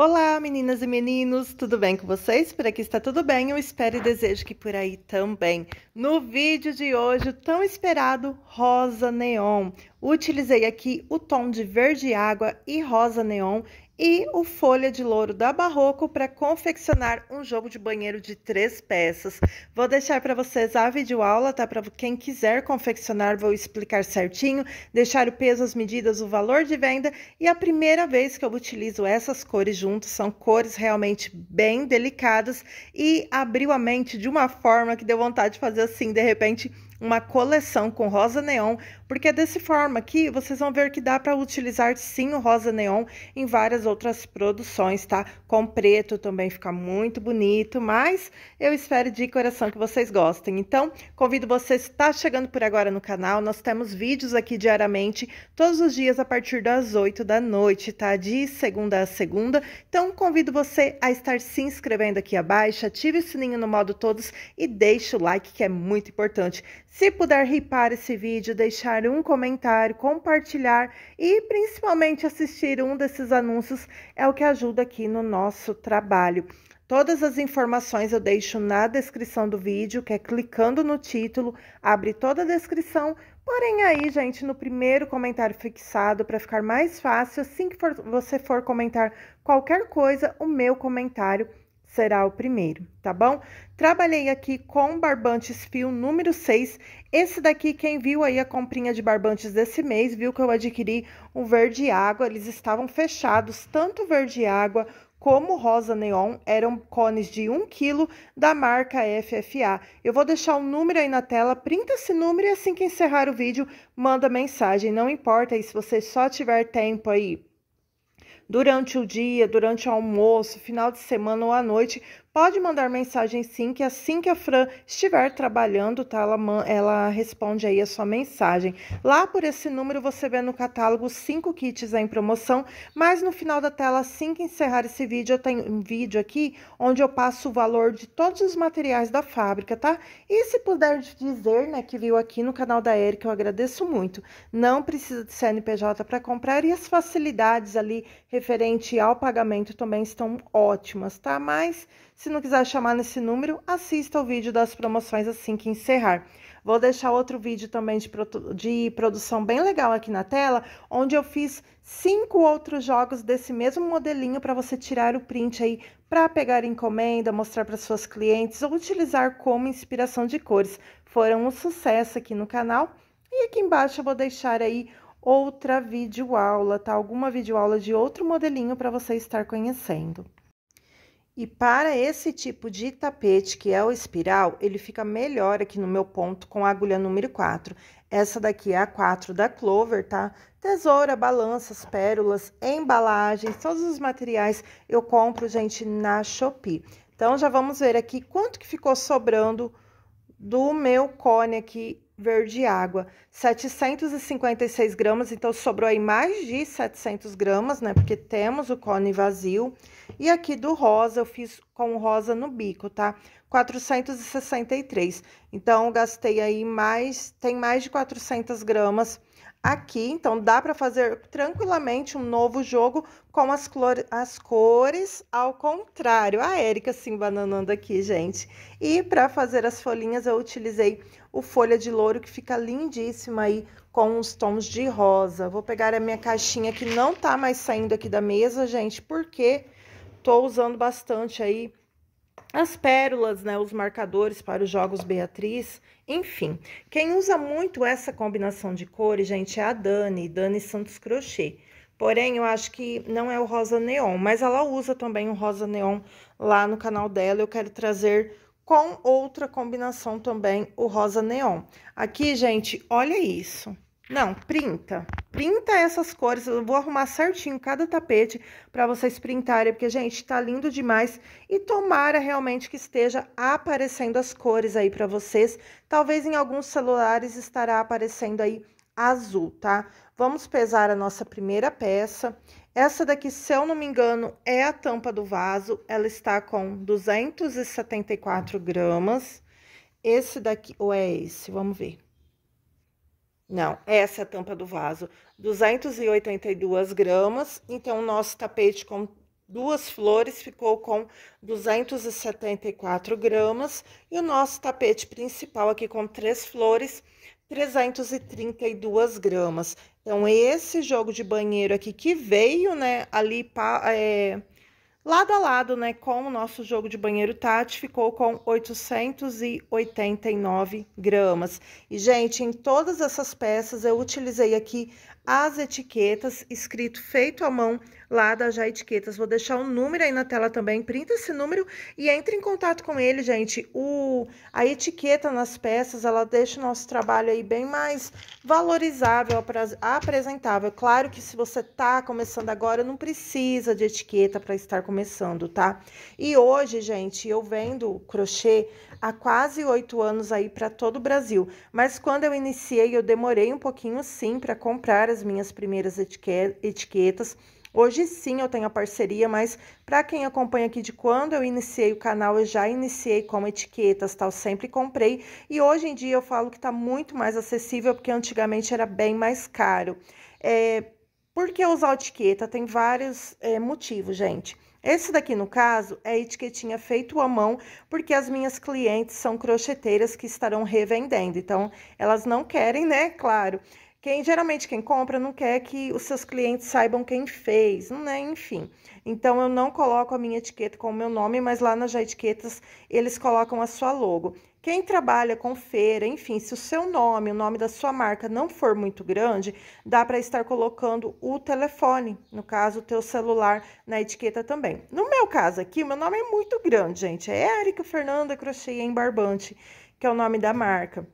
Olá, meninas e meninos, tudo bem com vocês? Por aqui está tudo bem, eu espero e desejo que por aí também. No vídeo de hoje, o tão esperado rosa neon. Utilizei aqui o tom de verde água e rosa neon e o Folha de Louro da Barroco para confeccionar um jogo de banheiro de três peças. Vou deixar para vocês a videoaula, tá? Para quem quiser confeccionar, vou explicar certinho, deixar o peso, as medidas, o valor de venda. E a primeira vez que eu utilizo essas cores juntos, são cores realmente bem delicadas e abriu a mente de uma forma que deu vontade de fazer assim, de repente uma coleção com rosa neon, porque é desse forma aqui, vocês vão ver que dá para utilizar sim o rosa neon em várias outras produções, tá? Com preto também fica muito bonito, mas eu espero de coração que vocês gostem. Então, convido vocês, está chegando por agora no canal, nós temos vídeos aqui diariamente, todos os dias a partir das 8 da noite, tá? De segunda a segunda. Então, convido você a estar se inscrevendo aqui abaixo, ative o sininho no modo todos e deixe o like, que é muito importante. Se puder ripar esse vídeo, deixar deixar um comentário, compartilhar e principalmente assistir um desses anúncios é o que ajuda aqui no nosso trabalho. Todas as informações eu deixo na descrição do vídeo, que é clicando no título, abre toda a descrição. Porém, aí, gente, no primeiro comentário fixado, para ficar mais fácil, assim que for, você for comentar qualquer coisa, o meu comentário será o primeiro, tá bom? Trabalhei aqui com barbantes fio número 6. Esse daqui, quem viu aí a comprinha de barbantes desse mês, viu que eu adquiri um verde água. Eles estavam fechados, tanto verde água como rosa neon, eram cones de 1 kg da marca FFA. Eu vou deixar o um número aí na tela, printa esse número e assim que encerrar o vídeo, manda mensagem. Não importa aí se você só tiver tempo aí durante o dia, durante o almoço, final de semana ou à noite, Pode mandar mensagem sim, que assim que a Fran estiver trabalhando, tá? Ela, ela responde aí a sua mensagem. Lá por esse número você vê no catálogo cinco kits em promoção, mas no final da tela, assim que encerrar esse vídeo, eu tenho um vídeo aqui onde eu passo o valor de todos os materiais da fábrica, tá? E se puder dizer, né, que viu aqui no canal da Erika, eu agradeço muito. Não precisa de CNPJ para comprar e as facilidades ali referente ao pagamento também estão ótimas, tá? Mas se não quiser chamar nesse número, assista o vídeo das promoções assim que encerrar. Vou deixar outro vídeo também de, de produção bem legal aqui na tela, onde eu fiz cinco outros jogos desse mesmo modelinho para você tirar o print aí para pegar encomenda, mostrar para suas clientes ou utilizar como inspiração de cores. Foram um sucesso aqui no canal. E aqui embaixo eu vou deixar aí outra videoaula, tá? Alguma videoaula de outro modelinho para você estar conhecendo. E para esse tipo de tapete, que é o espiral, ele fica melhor aqui no meu ponto com a agulha número 4. Essa daqui é a 4 da Clover, tá? Tesoura, balanças, pérolas, embalagens, todos os materiais eu compro, gente, na Shopee. Então, já vamos ver aqui quanto que ficou sobrando do meu cone aqui verde água, 756 gramas, então sobrou aí mais de 700 gramas, né? Porque temos o cone vazio. E aqui do rosa, eu fiz com rosa no bico, tá? 463. Então, gastei aí mais, tem mais de 400 gramas aqui. Então, dá para fazer tranquilamente um novo jogo com as, as cores ao contrário. A Érica se embananando aqui, gente. E para fazer as folhinhas, eu utilizei o folha de louro, que fica lindíssima aí com os tons de rosa. Vou pegar a minha caixinha que não tá mais saindo aqui da mesa, gente, porque tô usando bastante aí as pérolas, né, os marcadores para os jogos Beatriz, enfim. Quem usa muito essa combinação de cores, gente, é a Dani, Dani Santos Crochê. Porém, eu acho que não é o rosa neon, mas ela usa também o rosa neon lá no canal dela. Eu quero trazer com outra combinação também o rosa neon. Aqui, gente, olha isso. Não, printa. Printa essas cores. Eu vou arrumar certinho cada tapete para vocês printarem, porque, gente, tá lindo demais. E tomara realmente que esteja aparecendo as cores aí para vocês. Talvez em alguns celulares estará aparecendo aí azul, tá? Vamos pesar a nossa primeira peça. Essa daqui, se eu não me engano, é a tampa do vaso. Ela está com 274 gramas. Esse daqui, ou é esse? Vamos ver. Não, essa é a tampa do vaso. 282 gramas. Então, o nosso tapete com duas flores ficou com 274 gramas. E o nosso tapete principal aqui com três flores, 332 gramas. Então, esse jogo de banheiro aqui que veio, né, ali... É, Lado a lado né, com o nosso jogo de banheiro Tati, ficou com 889 gramas. E, gente, em todas essas peças eu utilizei aqui as etiquetas, escrito feito à mão lá da Já Etiquetas. Vou deixar o um número aí na tela também, printa esse número e entre em contato com ele, gente. O, a etiqueta nas peças, ela deixa o nosso trabalho aí bem mais valorizável, apresentável. Claro que se você tá começando agora, não precisa de etiqueta para estar começando, tá? E hoje, gente, eu vendo crochê há quase oito anos aí para todo o Brasil. Mas quando eu iniciei, eu demorei um pouquinho sim para comprar as as minhas primeiras etiquetas. Hoje sim eu tenho a parceria, mas para quem acompanha aqui de quando eu iniciei o canal, eu já iniciei com etiquetas, tal, sempre comprei. E hoje em dia eu falo que está muito mais acessível, porque antigamente era bem mais caro. É, por que usar etiqueta? Tem vários é, motivos, gente. Esse daqui, no caso, é etiquetinha feito à mão, porque as minhas clientes são crocheteiras que estarão revendendo. Então, elas não querem, né? Claro. Quem geralmente quem compra não quer que os seus clientes saibam quem fez, né? Enfim. Então eu não coloco a minha etiqueta com o meu nome, mas lá nas etiquetas eles colocam a sua logo. Quem trabalha com feira, enfim, se o seu nome, o nome da sua marca não for muito grande, dá para estar colocando o telefone, no caso, o teu celular na etiqueta também. No meu caso aqui, meu nome é muito grande, gente. É Érica Fernanda Crochê em Barbante, que é o nome da marca.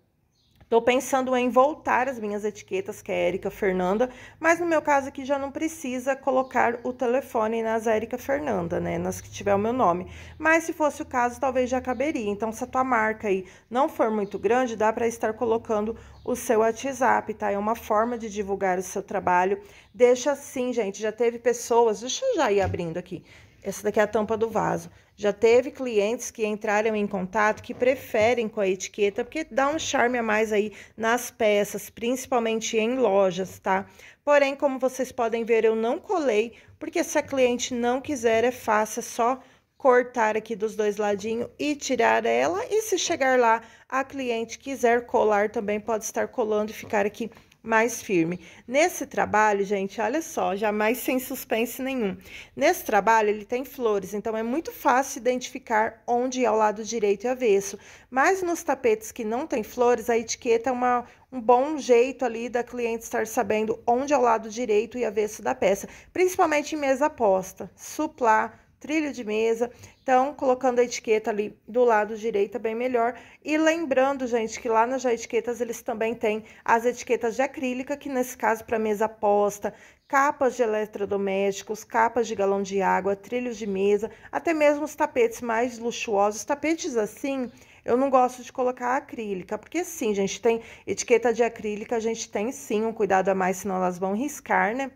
Estou pensando em voltar as minhas etiquetas, que é Érica Fernanda, mas no meu caso aqui já não precisa colocar o telefone nas Érica Fernanda, né? Nas que tiver o meu nome. Mas se fosse o caso, talvez já caberia. Então, se a tua marca aí não for muito grande, dá para estar colocando o seu WhatsApp, tá? É uma forma de divulgar o seu trabalho. Deixa assim, gente. Já teve pessoas. Deixa eu já ir abrindo aqui. Essa daqui é a tampa do vaso. Já teve clientes que entraram em contato que preferem com a etiqueta, porque dá um charme a mais aí nas peças, principalmente em lojas, tá? Porém, como vocês podem ver, eu não colei, porque se a cliente não quiser, é fácil, é só cortar aqui dos dois ladinhos e tirar ela. E se chegar lá, a cliente quiser colar também, pode estar colando e ficar aqui mais firme. Nesse trabalho, gente, olha só, jamais sem suspense nenhum. Nesse trabalho, ele tem flores, então é muito fácil identificar onde é o lado direito e avesso. Mas nos tapetes que não tem flores, a etiqueta é uma, um bom jeito ali da cliente estar sabendo onde é o lado direito e avesso da peça, principalmente em mesa aposta, suplar, trilho de mesa. Então, colocando a etiqueta ali do lado direito é bem melhor. E lembrando, gente, que lá nas etiquetas eles também têm as etiquetas de acrílica, que nesse caso para mesa posta, capas de eletrodomésticos, capas de galão de água, trilhos de mesa, até mesmo os tapetes mais luxuosos, tapetes assim, eu não gosto de colocar acrílica, porque sim, gente, tem etiqueta de acrílica, a gente tem sim um cuidado a mais, senão elas vão riscar, né?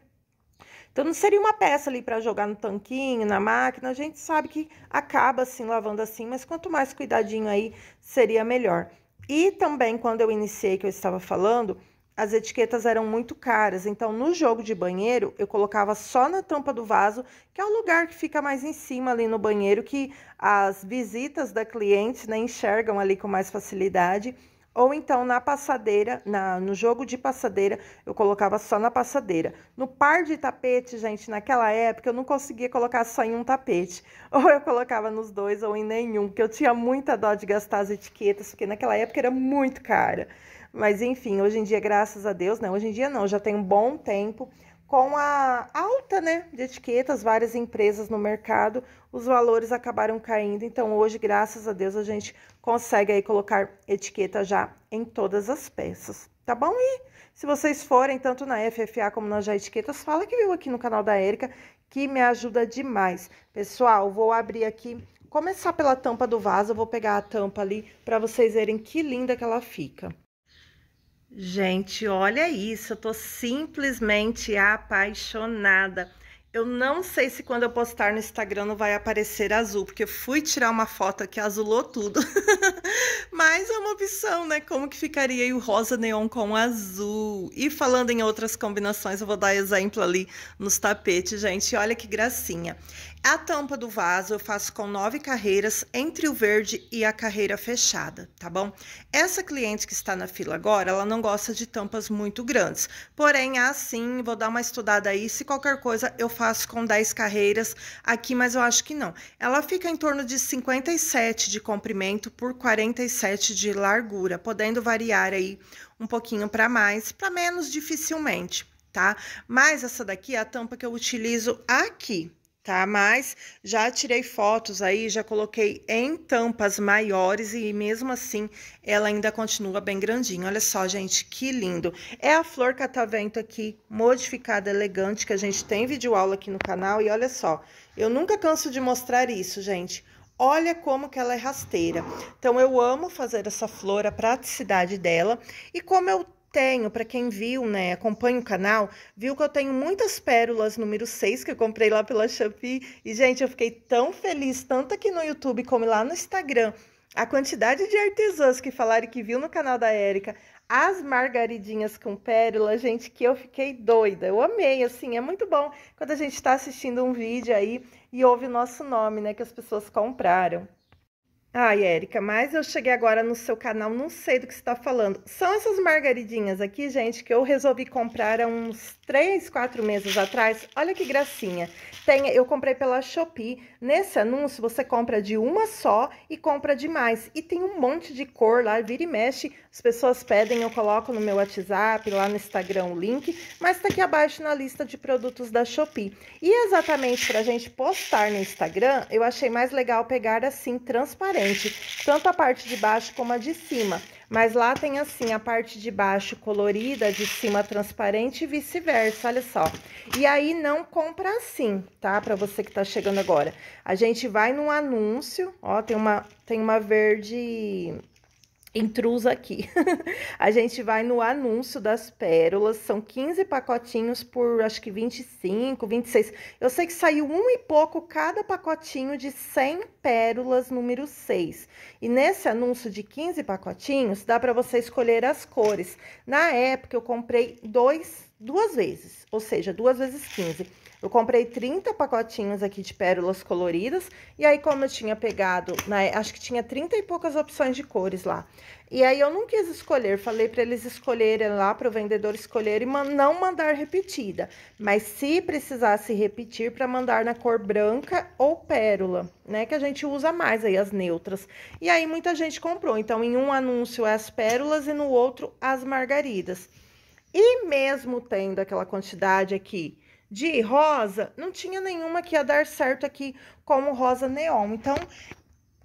Então não seria uma peça ali para jogar no tanquinho, na máquina. A gente sabe que acaba assim lavando assim, mas quanto mais cuidadinho aí seria melhor. E também quando eu iniciei que eu estava falando, as etiquetas eram muito caras. Então, no jogo de banheiro, eu colocava só na tampa do vaso, que é o lugar que fica mais em cima ali no banheiro, que as visitas da cliente né, enxergam ali com mais facilidade ou então na passadeira, na, no jogo de passadeira, eu colocava só na passadeira. No par de tapete, gente, naquela época eu não conseguia colocar só em um tapete. Ou eu colocava nos dois ou em nenhum, porque eu tinha muita dó de gastar as etiquetas, porque naquela época era muito cara. Mas enfim, hoje em dia, graças a Deus, não né? Hoje em dia não, já tem um bom tempo com a alta né, de etiquetas, várias empresas no mercado, os valores acabaram caindo. Então, hoje, graças a Deus, a gente consegue aí colocar etiqueta já em todas as peças, tá bom? E se vocês forem tanto na FFA como na Já Etiquetas, fala que viu aqui no canal da Érica, que me ajuda demais. Pessoal, vou abrir aqui, começar pela tampa do vaso, eu vou pegar a tampa ali para vocês verem que linda que ela fica. Gente, olha isso, eu tô simplesmente apaixonada. Eu não sei se quando eu postar no Instagram não vai aparecer azul, porque eu fui tirar uma foto que azulou tudo. Mas é uma opção, né? Como que ficaria o rosa neon com azul? E falando em outras combinações, eu vou dar exemplo ali nos tapetes, gente. Olha que gracinha. A tampa do vaso eu faço com nove carreiras entre o verde e a carreira fechada, tá bom? Essa cliente que está na fila agora, ela não gosta de tampas muito grandes. Porém, assim, vou dar uma estudada aí. Se qualquer coisa, eu faço com 10 carreiras aqui, mas eu acho que não. Ela fica em torno de 57 de comprimento por 47 de largura, podendo variar aí um pouquinho para mais, para menos dificilmente, tá? Mas essa daqui é a tampa que eu utilizo aqui tá? Mas já tirei fotos aí, já coloquei em tampas maiores e mesmo assim ela ainda continua bem grandinha. Olha só, gente, que lindo. É a flor catavento aqui, modificada, elegante, que a gente tem vídeo aula aqui no canal e olha só, eu nunca canso de mostrar isso, gente. Olha como que ela é rasteira. Então, eu amo fazer essa flor, a praticidade dela. E como eu tenho, para quem viu, né, acompanha o canal, viu que eu tenho muitas pérolas número 6 que eu comprei lá pela Shopee. E, gente, eu fiquei tão feliz, tanto aqui no YouTube como lá no Instagram. A quantidade de artesãs que falaram que viu no canal da Érica, as margaridinhas com pérola, gente, que eu fiquei doida. Eu amei, assim, é muito bom quando a gente está assistindo um vídeo aí e ouve o nosso nome, né, que as pessoas compraram. Ai, Érica, mas eu cheguei agora no seu canal, não sei do que você está falando. São essas margaridinhas aqui, gente, que eu resolvi comprar há uns três, quatro meses atrás. Olha que gracinha. Tem, eu comprei pela Shopee. Nesse anúncio, você compra de uma só e compra de mais. E tem um monte de cor lá, vira e mexe. As pessoas pedem, eu coloco no meu WhatsApp, lá no Instagram o link. Mas tá aqui abaixo na lista de produtos da Shopee. E exatamente pra gente postar no Instagram, eu achei mais legal pegar assim, transparente. Tanto a parte de baixo como a de cima. Mas lá tem assim a parte de baixo colorida, de cima transparente e vice-versa, olha só. E aí não compra assim, tá? Para você que tá chegando agora. A gente vai num anúncio, ó, tem uma tem uma verde intrusa aqui. a gente vai no anúncio das pérolas, são 15 pacotinhos por acho que 25, 26. Eu sei que saiu um e pouco cada pacotinho de 100 pérolas número 6. E nesse anúncio de 15 pacotinhos, dá para você escolher as cores. Na época eu comprei dois duas vezes, ou seja, duas vezes 15. Eu comprei 30 pacotinhos aqui de pérolas coloridas, e aí como eu tinha pegado, né, acho que tinha 30 e poucas opções de cores lá. E aí eu não quis escolher, falei para eles escolherem lá, para o vendedor escolher e não mandar repetida. Mas se precisasse repetir, para mandar na cor branca ou pérola, né, que a gente usa mais aí as neutras. E aí muita gente comprou, então em um anúncio as pérolas e no outro as margaridas. E mesmo tendo aquela quantidade aqui de rosa, não tinha nenhuma que ia dar certo aqui como rosa neon. Então,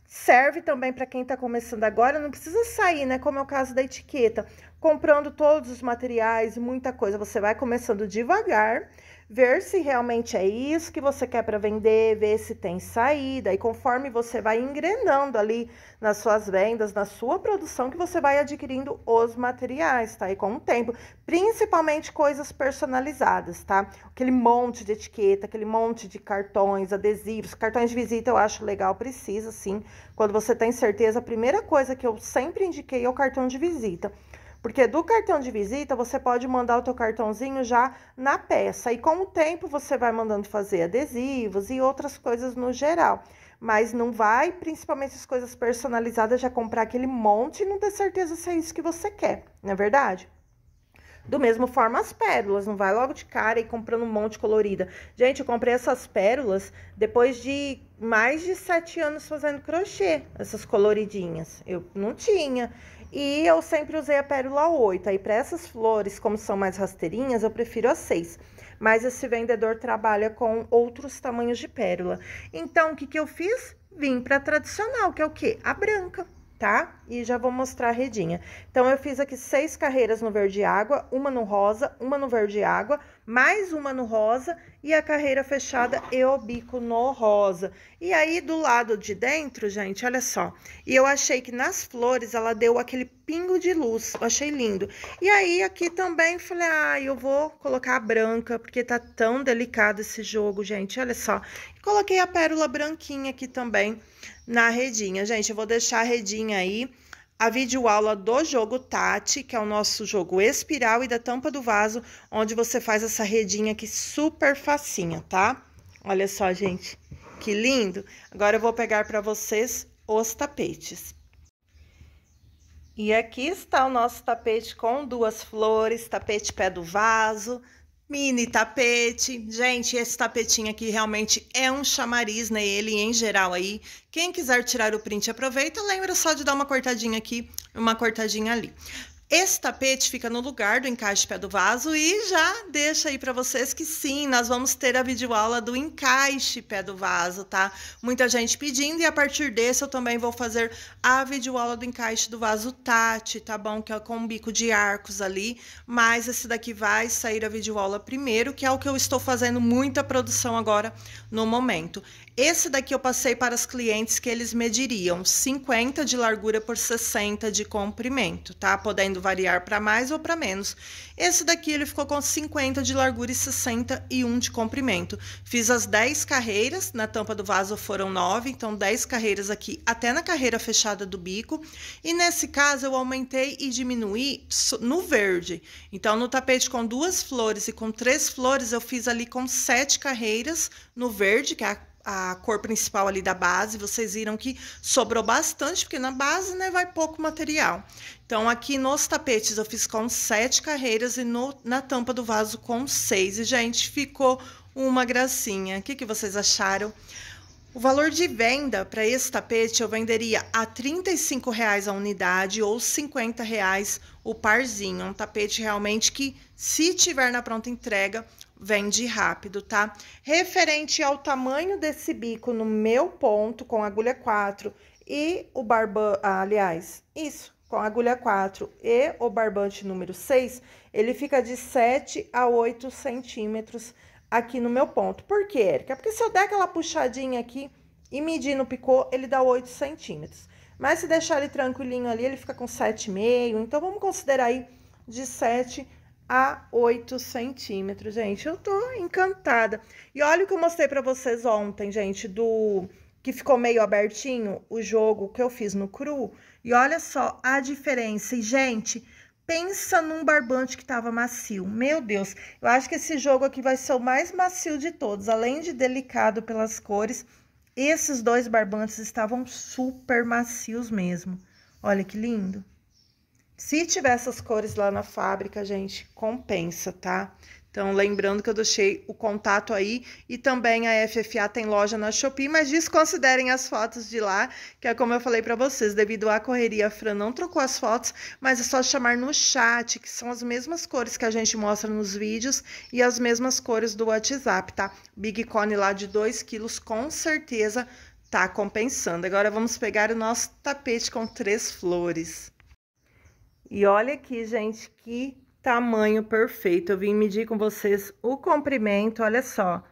serve também para quem está começando agora, não precisa sair, né? Como é o caso da etiqueta, comprando todos os materiais, muita coisa. Você vai começando devagar, ver se realmente é isso que você quer para vender, ver se tem saída. E conforme você vai engrenando ali nas suas vendas, na sua produção, que você vai adquirindo os materiais, tá? E com o tempo, principalmente coisas personalizadas, tá? Aquele monte de etiqueta, aquele monte de cartões, adesivos, cartões de visita eu acho legal, precisa sim. Quando você tem certeza, a primeira coisa que eu sempre indiquei é o cartão de visita. Porque do cartão de visita você pode mandar o teu cartãozinho já na peça e com o tempo você vai mandando fazer adesivos e outras coisas no geral. Mas não vai, principalmente as coisas personalizadas, já comprar aquele monte e não ter certeza se é isso que você quer, não é verdade? Do mesmo forma as pérolas, não vai logo de cara e comprando um monte colorida. Gente, eu comprei essas pérolas depois de mais de sete anos fazendo crochê, essas coloridinhas. Eu não tinha. E eu sempre usei a pérola 8. Aí, para essas flores, como são mais rasteirinhas, eu prefiro a 6. Mas esse vendedor trabalha com outros tamanhos de pérola. Então, o que, que eu fiz? Vim para tradicional, que é o quê? A branca tá? E já vou mostrar a redinha. Então, eu fiz aqui seis carreiras no verde água, uma no rosa, uma no verde água, mais uma no rosa e a carreira fechada eu bico no rosa. E aí, do lado de dentro, gente, olha só. E eu achei que nas flores ela deu aquele pingo de luz, eu achei lindo. E aí, aqui também, falei, ah, eu vou colocar a branca, porque tá tão delicado esse jogo, gente, olha só. coloquei a pérola branquinha aqui também na redinha. Gente, eu vou deixar a redinha aí, a videoaula do jogo Tati, que é o nosso jogo espiral e da tampa do vaso, onde você faz essa redinha aqui super facinha, tá? Olha só, gente, que lindo. Agora eu vou pegar para vocês os tapetes. E aqui está o nosso tapete com duas flores, tapete pé do vaso, Mini tapete. Gente, esse tapetinho aqui realmente é um chamariz nele, né? em geral aí. Quem quiser tirar o print, aproveita. Lembra só de dar uma cortadinha aqui, uma cortadinha ali. Esse tapete fica no lugar do encaixe pé do vaso e já deixa aí para vocês que sim, nós vamos ter a videoaula do encaixe pé do vaso, tá? Muita gente pedindo e a partir desse eu também vou fazer a videoaula do encaixe do vaso Tati, tá bom? Que é com um bico de arcos ali, mas esse daqui vai sair a videoaula primeiro, que é o que eu estou fazendo muita produção agora no momento. Esse daqui eu passei para os clientes que eles mediriam 50 de largura por 60 de comprimento, tá? Podendo variar para mais ou para menos. Esse daqui ele ficou com 50 de largura e 61 de comprimento. Fiz as 10 carreiras, na tampa do vaso foram 9, então 10 carreiras aqui até na carreira fechada do bico. E nesse caso eu aumentei e diminuí no verde. Então no tapete com duas flores e com três flores eu fiz ali com sete carreiras no verde, que é a a cor principal ali da base, vocês viram que sobrou bastante, porque na base né, vai pouco material. Então, aqui nos tapetes eu fiz com sete carreiras e no, na tampa do vaso com seis. E, gente, ficou uma gracinha. O que, que vocês acharam? O valor de venda para esse tapete eu venderia a R$ 35,00 a unidade ou R$ 50,00 o parzinho. É um tapete realmente que, se tiver na pronta entrega, vende rápido, tá? Referente ao tamanho desse bico no meu ponto com agulha 4 e o barbante, ah, aliás, isso, com agulha 4 e o barbante número 6, ele fica de 7 a 8 centímetros aqui no meu ponto. Por quê, Erika? Porque se eu der aquela puxadinha aqui e medir no picô, ele dá 8 centímetros. Mas se deixar ele tranquilinho ali, ele fica com 7,5, então vamos considerar aí de 7 a a 8 centímetros, gente. Eu tô encantada. E olha o que eu mostrei pra vocês ontem, gente, do que ficou meio abertinho, o jogo que eu fiz no cru. E olha só a diferença. E, gente, pensa num barbante que tava macio. Meu Deus, eu acho que esse jogo aqui vai ser o mais macio de todos. Além de delicado pelas cores, esses dois barbantes estavam super macios mesmo. Olha que lindo. Se tiver essas cores lá na fábrica, gente, compensa, tá? Então, lembrando que eu deixei o contato aí e também a FFA tem loja na Shopee, mas desconsiderem as fotos de lá, que é como eu falei para vocês, devido à correria, a Fran não trocou as fotos, mas é só chamar no chat, que são as mesmas cores que a gente mostra nos vídeos e as mesmas cores do WhatsApp, tá? Big Cone lá de 2 quilos, com certeza tá compensando. Agora vamos pegar o nosso tapete com três flores. E olha aqui, gente, que tamanho perfeito. Eu vim medir com vocês o comprimento, olha só.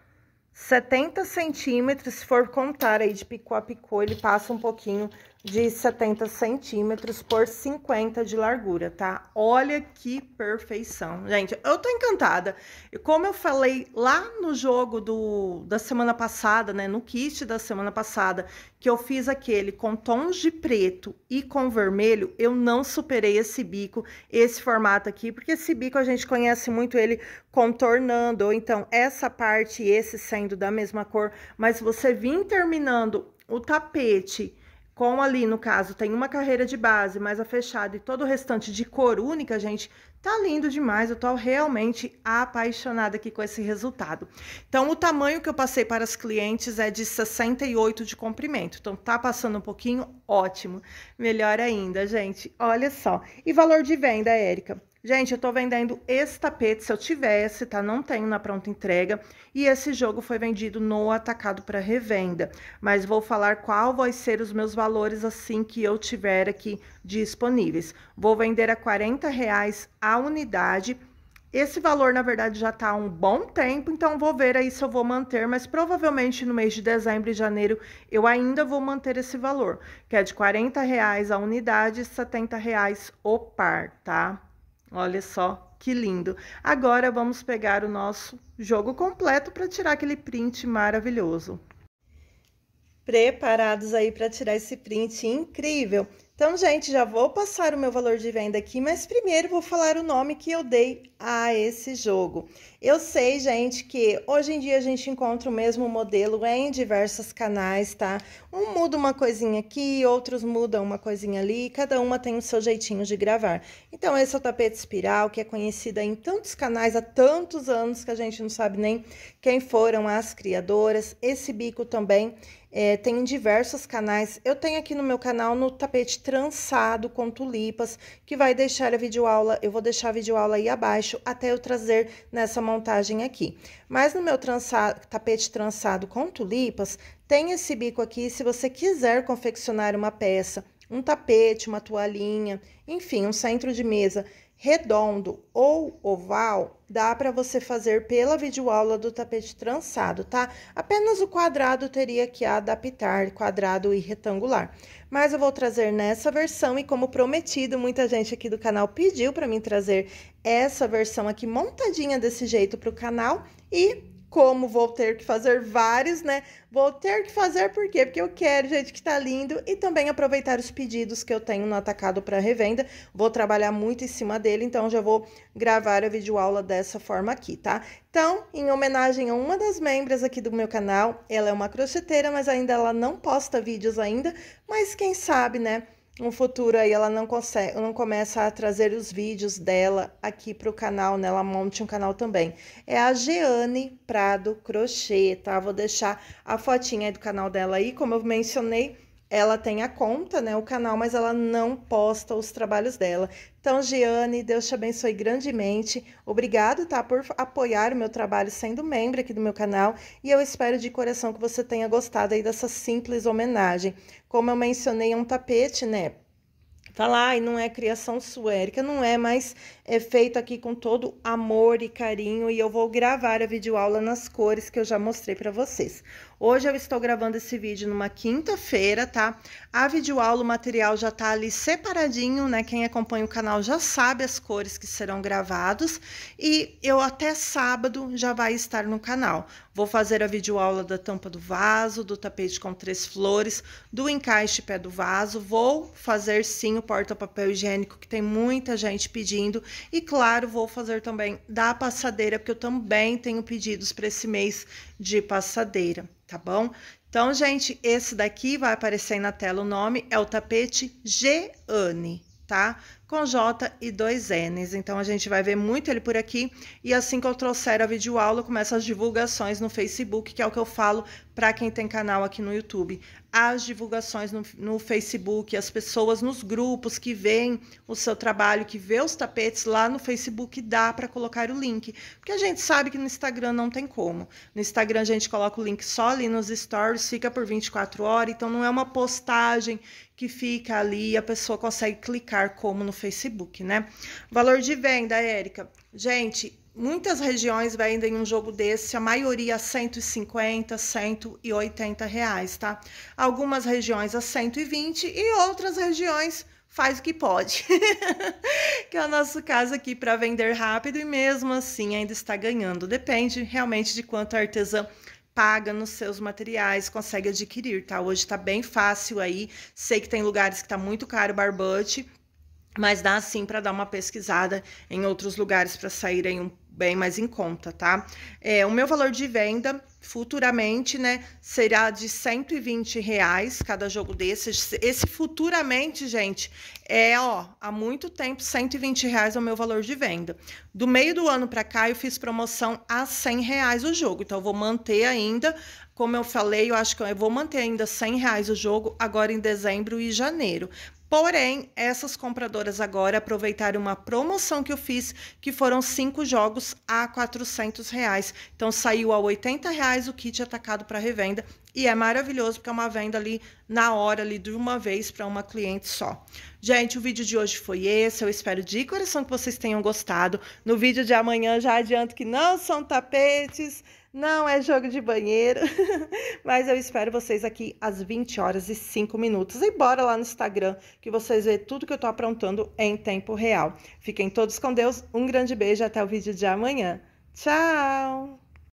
70 centímetros, se for contar aí de picô a picô, ele passa um pouquinho de 70 centímetros por 50 de largura, tá? Olha que perfeição. Gente, eu tô encantada. E Como eu falei lá no jogo do, da semana passada, né? No kit da semana passada, que eu fiz aquele com tons de preto e com vermelho, eu não superei esse bico, esse formato aqui, porque esse bico a gente conhece muito ele contornando, ou então essa parte e esse sendo da mesma cor, mas você vir terminando o tapete com ali, no caso, tem uma carreira de base, mais a fechada e todo o restante de cor única, gente, tá lindo demais. Eu tô realmente apaixonada aqui com esse resultado. Então, o tamanho que eu passei para as clientes é de 68 de comprimento. Então, tá passando um pouquinho, ótimo. Melhor ainda, gente. Olha só. E valor de venda, Érica? Gente, eu tô vendendo esse tapete, se eu tivesse, tá? Não tenho na pronta entrega. E esse jogo foi vendido no atacado para revenda. Mas vou falar qual vai ser os meus valores assim que eu tiver aqui disponíveis. Vou vender a 40 reais a unidade. Esse valor, na verdade, já tá há um bom tempo, então vou ver aí se eu vou manter, mas provavelmente no mês de dezembro e janeiro eu ainda vou manter esse valor, que é de 40 reais a unidade e 70 reais o par, tá? Olha só que lindo. Agora vamos pegar o nosso jogo completo para tirar aquele print maravilhoso. Preparados aí para tirar esse print incrível? Então, gente, já vou passar o meu valor de venda aqui, mas primeiro vou falar o nome que eu dei a esse jogo. Eu sei, gente, que hoje em dia a gente encontra o mesmo modelo em diversos canais, tá? Um muda uma coisinha aqui, outros mudam uma coisinha ali, cada uma tem o seu jeitinho de gravar. Então, esse é o tapete espiral, que é conhecida em tantos canais há tantos anos que a gente não sabe nem quem foram as criadoras. Esse bico também. É, tem diversos canais. Eu tenho aqui no meu canal no tapete trançado com tulipas, que vai deixar a videoaula, eu vou deixar a videoaula aí abaixo até eu trazer nessa montagem aqui. Mas no meu tapete trançado com tulipas, tem esse bico aqui, se você quiser confeccionar uma peça, um tapete, uma toalhinha, enfim, um centro de mesa redondo ou oval, dá para você fazer pela videoaula do tapete trançado, tá? Apenas o quadrado teria que adaptar, quadrado e retangular. Mas eu vou trazer nessa versão e como prometido, muita gente aqui do canal pediu para mim trazer essa versão aqui montadinha desse jeito para o canal e como vou ter que fazer vários, né? Vou ter que fazer por quê? Porque eu quero, gente, que tá lindo. E também aproveitar os pedidos que eu tenho no atacado para revenda. Vou trabalhar muito em cima dele, então já vou gravar a videoaula dessa forma aqui, tá? Então, em homenagem a uma das membros aqui do meu canal, ela é uma crocheteira, mas ainda ela não posta vídeos ainda. Mas quem sabe, né? um futuro aí ela não consegue, não começa a trazer os vídeos dela aqui para o canal, né? Ela monte um canal também. É a Geane Prado Crochê, tá? Vou deixar a fotinha do canal dela aí, como eu mencionei ela tem a conta, né, o canal, mas ela não posta os trabalhos dela. Então, Giane, Deus te abençoe grandemente. Obrigado, tá, por apoiar o meu trabalho sendo membro aqui do meu canal. E eu espero de coração que você tenha gostado aí dessa simples homenagem. Como eu mencionei, é um tapete, né? Falar, ai, não é criação sua, Érica, não é, mas é feito aqui com todo amor e carinho e eu vou gravar a videoaula nas cores que eu já mostrei para vocês. Hoje eu estou gravando esse vídeo numa quinta-feira, tá? A videoaula, o material já tá ali separadinho, né? Quem acompanha o canal já sabe as cores que serão gravados e eu até sábado já vai estar no canal. Vou fazer a videoaula da tampa do vaso, do tapete com três flores, do encaixe pé do vaso, vou fazer sim o porta-papel higiênico que tem muita gente pedindo e claro, vou fazer também da passadeira, porque eu também tenho pedidos para esse mês de passadeira, tá bom? Então, gente, esse daqui vai aparecer aí na tela o nome, é o tapete Geane, tá? Com J e dois N's. Então, a gente vai ver muito ele por aqui. E assim que eu trouxer a videoaula, começa as divulgações no Facebook, que é o que eu falo para quem tem canal aqui no YouTube, as divulgações no, no, Facebook, as pessoas nos grupos que veem o seu trabalho, que vê os tapetes lá no Facebook, dá para colocar o link. Porque a gente sabe que no Instagram não tem como. No Instagram a gente coloca o link só ali nos stories, fica por 24 horas, então não é uma postagem que fica ali e a pessoa consegue clicar como no Facebook, né? Valor de venda, Érica. Gente, Muitas regiões vendem um jogo desse, a maioria a 150, 180 reais, tá? Algumas regiões a 120 e outras regiões faz o que pode. que é o nosso caso aqui para vender rápido e mesmo assim ainda está ganhando. Depende realmente de quanto a artesã paga nos seus materiais, consegue adquirir, tá? Hoje tá bem fácil aí. Sei que tem lugares que tá muito caro o barbante, mas dá sim para dar uma pesquisada em outros lugares para sair aí um bem mais em conta, tá? É, o meu valor de venda futuramente, né, será de 120 reais cada jogo desses. Esse futuramente, gente, é ó, há muito tempo 120 reais é o meu valor de venda. Do meio do ano para cá eu fiz promoção a 100 reais o jogo, então eu vou manter ainda, como eu falei, eu acho que eu vou manter ainda 100 reais o jogo agora em dezembro e janeiro. Porém, essas compradoras agora aproveitaram uma promoção que eu fiz, que foram cinco jogos a R$ reais. Então saiu a R$ reais o kit atacado para revenda e é maravilhoso porque é uma venda ali na hora ali de uma vez para uma cliente só. Gente, o vídeo de hoje foi esse. Eu espero de coração que vocês tenham gostado. No vídeo de amanhã já adianto que não são tapetes não é jogo de banheiro, mas eu espero vocês aqui às 20 horas e 5 minutos. E bora lá no Instagram que vocês vê tudo que eu tô aprontando em tempo real. Fiquem todos com Deus, um grande beijo até o vídeo de amanhã. Tchau!